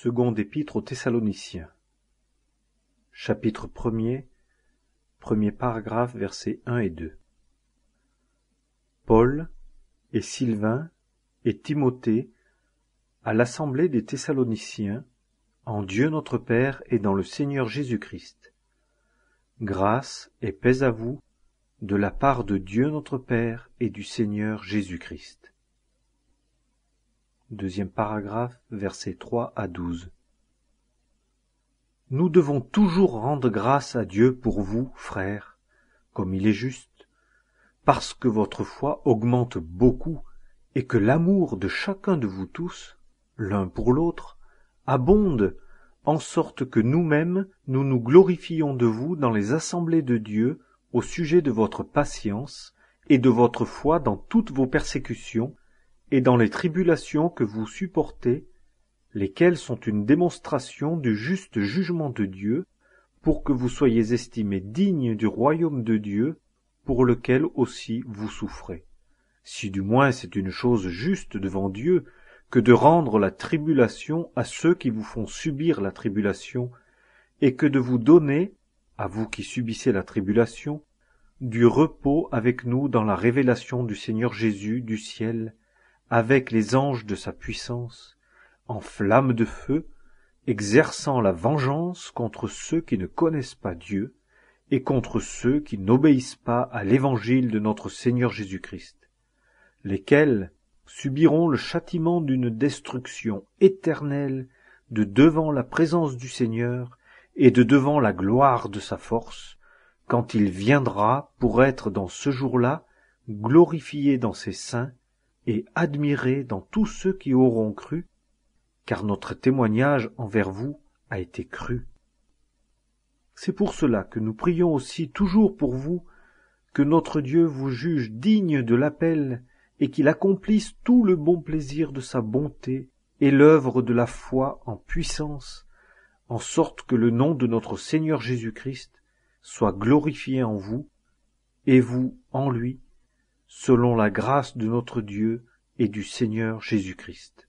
Seconde épître aux Thessaloniciens. Chapitre 1 premier paragraphe, versets 1 et 2. Paul et Sylvain et Timothée à l'assemblée des Thessaloniciens, en Dieu notre Père et dans le Seigneur Jésus-Christ. Grâce et paix à vous de la part de Dieu notre Père et du Seigneur Jésus-Christ deuxième paragraphe, versets 3 à 12. Nous devons toujours rendre grâce à Dieu pour vous, frères, comme il est juste, parce que votre foi augmente beaucoup et que l'amour de chacun de vous tous, l'un pour l'autre, abonde en sorte que nous-mêmes nous nous glorifions de vous dans les assemblées de Dieu au sujet de votre patience et de votre foi dans toutes vos persécutions et dans les tribulations que vous supportez, lesquelles sont une démonstration du juste jugement de Dieu, pour que vous soyez estimés dignes du royaume de Dieu, pour lequel aussi vous souffrez. Si du moins c'est une chose juste devant Dieu que de rendre la tribulation à ceux qui vous font subir la tribulation, et que de vous donner, à vous qui subissez la tribulation, du repos avec nous dans la révélation du Seigneur Jésus du ciel, avec les anges de sa puissance, en flammes de feu, exerçant la vengeance contre ceux qui ne connaissent pas Dieu et contre ceux qui n'obéissent pas à l'évangile de notre Seigneur Jésus-Christ, lesquels subiront le châtiment d'une destruction éternelle de devant la présence du Seigneur et de devant la gloire de sa force, quand il viendra pour être dans ce jour-là glorifié dans ses saints et admiré dans tous ceux qui auront cru, car notre témoignage envers vous a été cru. C'est pour cela que nous prions aussi toujours pour vous, que notre Dieu vous juge digne de l'appel et qu'il accomplisse tout le bon plaisir de sa bonté et l'œuvre de la foi en puissance, en sorte que le nom de notre Seigneur Jésus-Christ soit glorifié en vous, et vous en lui, selon la grâce de notre Dieu et du Seigneur Jésus-Christ.